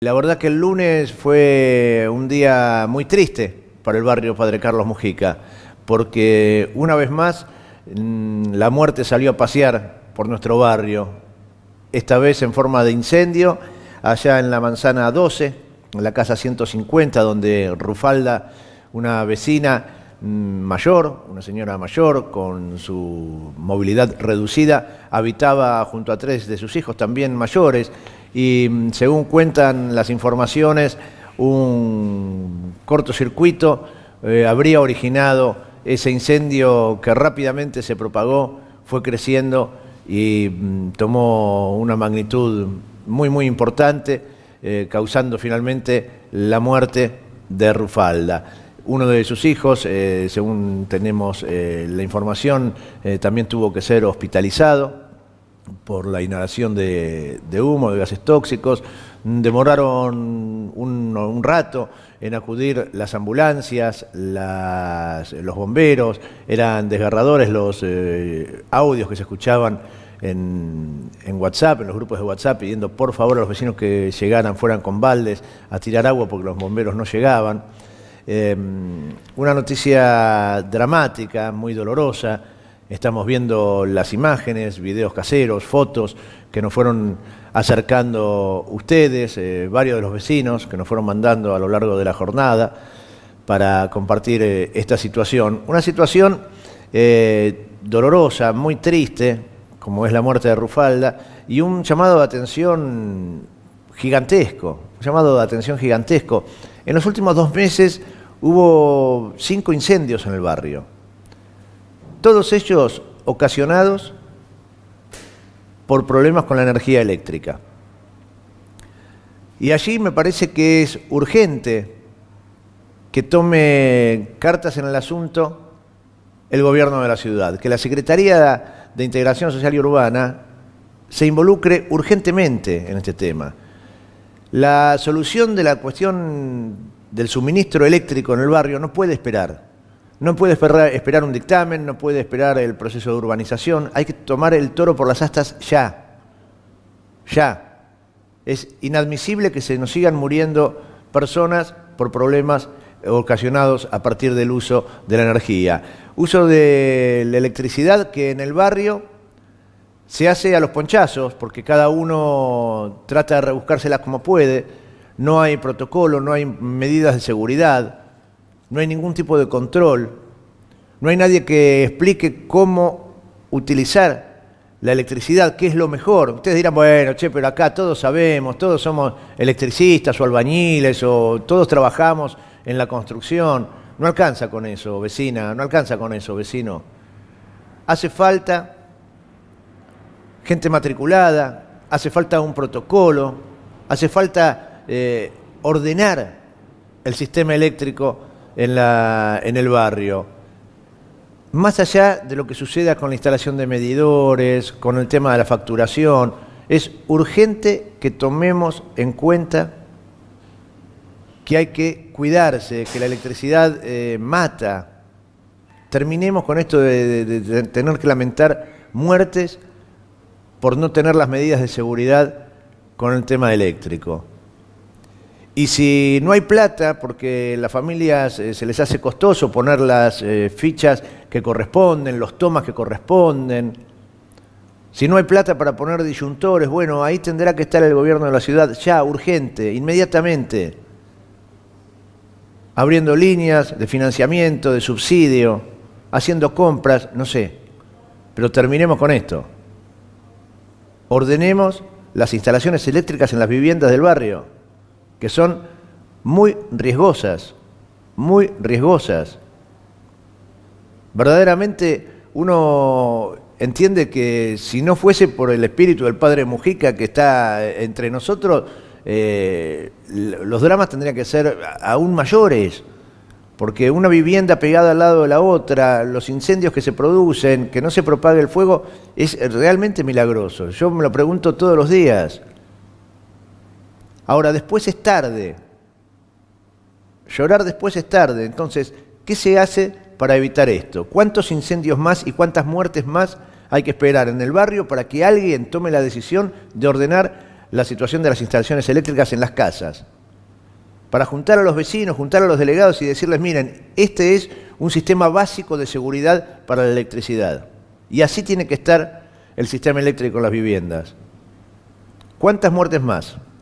La verdad que el lunes fue un día muy triste para el barrio Padre Carlos Mujica, porque una vez más mm, la muerte salió a pasear por nuestro barrio, esta vez en forma de incendio, allá en la manzana 12, en la casa 150, donde Rufalda, una vecina, mayor, una señora mayor con su movilidad reducida, habitaba junto a tres de sus hijos también mayores y mm, según cuentan las informaciones, un cortocircuito eh, habría originado ese incendio que rápidamente se propagó, fue creciendo y mm, tomó una magnitud muy, muy importante, eh, causando finalmente la muerte de Rufalda uno de sus hijos, eh, según tenemos eh, la información, eh, también tuvo que ser hospitalizado por la inhalación de, humo, de gases tóxicos. Demoraron un, rato en acudir las ambulancias, los bomberos, eran desgarradores los audios que se escuchaban en, en, WhatsApp, en los grupos de WhatsApp, pidiendo por favor a los vecinos que llegaran, fueran con baldes a tirar agua porque los bomberos no llegaban. Em, una noticia dramática, muy dolorosa. Estamos viendo las imágenes, videos caseros, fotos que nos fueron acercando ustedes, eh, varios de los vecinos que nos fueron mandando a lo largo de la jornada para compartir eh, esta situación. Una situación eh, dolorosa, muy triste, como es la muerte de Rufalda, y un llamado de atención gigantesco, un llamado de atención gigantesco. En los últimos dos meses hubo cinco incendios en el barrio. Todos ellos ocasionados por problemas con la energía eléctrica. Y allí me parece que es urgente que tome cartas en el asunto el gobierno de la ciudad, que la Secretaría de Integración Social y Urbana se involucre urgentemente en este tema. La solución de la cuestión del suministro eléctrico en el barrio no puede esperar. No puede esperar un dictamen, no puede esperar el proceso de urbanización. Hay que tomar el toro por las astas ya. Ya. Es inadmisible que se nos sigan muriendo personas por problemas ocasionados a partir del uso de la energía. Uso de la electricidad que en el barrio se hace a los ponchazos, porque cada uno trata de rebuscársela como puede no hay protocolo, no hay medidas de seguridad, no hay ningún tipo de control, no hay nadie que explique cómo utilizar la electricidad, qué es lo mejor. Ustedes dirán, bueno, che, pero acá todos sabemos, todos somos electricistas o albañiles o todos trabajamos en la construcción. No alcanza con eso, vecina, no alcanza con eso, vecino. Hace falta gente matriculada, hace falta un protocolo, hace falta eh, ordenar el sistema eléctrico en, el barrio. Más allá de lo que suceda con la instalación de medidores, con el tema de la facturación, es urgente que tomemos en cuenta que hay que cuidarse, que la electricidad eh, mata. Terminemos con esto de, tener que lamentar muertes por no tener las medidas de seguridad con el tema eléctrico. Y si no hay plata, porque a las familias se les hace costoso poner las eh, fichas que corresponden, los tomas que corresponden, si no hay plata para poner disyuntores, bueno, ahí tendrá que estar el gobierno de la ciudad ya, urgente, inmediatamente, abriendo líneas de financiamiento, de subsidio, haciendo compras, no sé. Pero terminemos con esto. Ordenemos las instalaciones eléctricas en las viviendas del barrio que son muy riesgosas, muy riesgosas. Verdaderamente uno entiende que si no fuese por el espíritu del padre Mujica que está eh, entre nosotros, eh, los dramas tendrían que ser aún mayores, porque una vivienda pegada al lado de la otra, los incendios que se producen, que no se propague el fuego, es realmente milagroso. Yo me lo pregunto todos los días. Ahora, después es tarde. Llorar después es tarde. Entonces, ¿qué se hace para evitar esto? ¿Cuántos incendios más y cuántas muertes más hay que esperar en el barrio para que alguien tome la decisión de ordenar la situación de las instalaciones eléctricas en las casas? Para juntar a los vecinos, juntar a los delegados y decirles, miren, este es un sistema básico de seguridad para la electricidad. Y así tiene que estar el sistema eléctrico en las viviendas. ¿Cuántas muertes más?